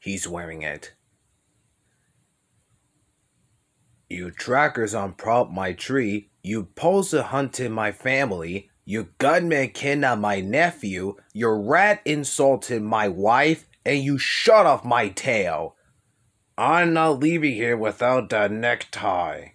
he's wearing it. You trackers on prop my tree, you poser hunted my family, you gunman kidnapped my nephew, your rat insulted my wife, and you shut off my tail. I'm not leaving here without that necktie.